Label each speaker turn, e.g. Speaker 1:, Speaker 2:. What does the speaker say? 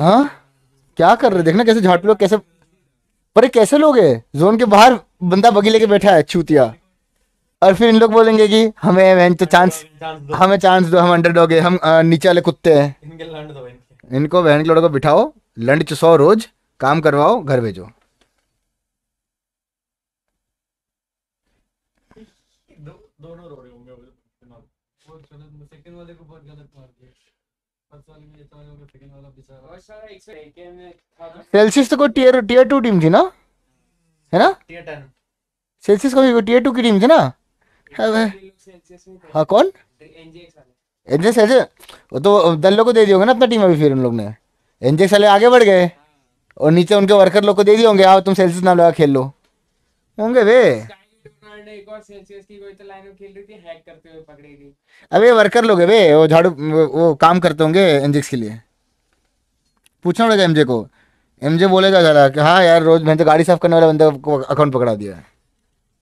Speaker 1: हाँ क्या कर रहे देखना कैसे झाड़ पे लोग कैसे पर कैसे लोग है जोन के बाहर बंदा बगी लेके बैठा है छूतिया और फिर इन लोग बोलेंगे कि हमें मैं तो चांस हमें चांस दो हम अंडर डॉग है हम नीचे वाले कुत्ते हैं इनको बहन के लोगों को बिठाओ लंड चुसाओ रोज काम करवाओ घर भेजो दोनों रो रहे होंगे सेल्सियस तो कोई टीयर टीयर टू टीम थी ना है ना सेल्सियस को टीयर टू की टीम थी ना हाँ, हाँ कौन एनजे सेल्सियस वो तो दल लोग को दे दियोगे ना अपना टीम अभी फिर उन लोग ने एनजे साले आगे बढ़ गए हाँ। और नीचे उनके वर्कर लोग को दे दिए होंगे आओ तुम सेल्सियस ना लगा खेल लो होंगे वे अभी वर्कर तो लोग है वो झाड़ू वो काम करते होंगे इंजेक्स के लिए पूछना पड़ेगा एमजे को एमजे बोलेगा जरा कि हाँ यार रोज मैंने तो गाड़ी साफ करने वाले बंदे को अकाउंट पकड़ा दिया है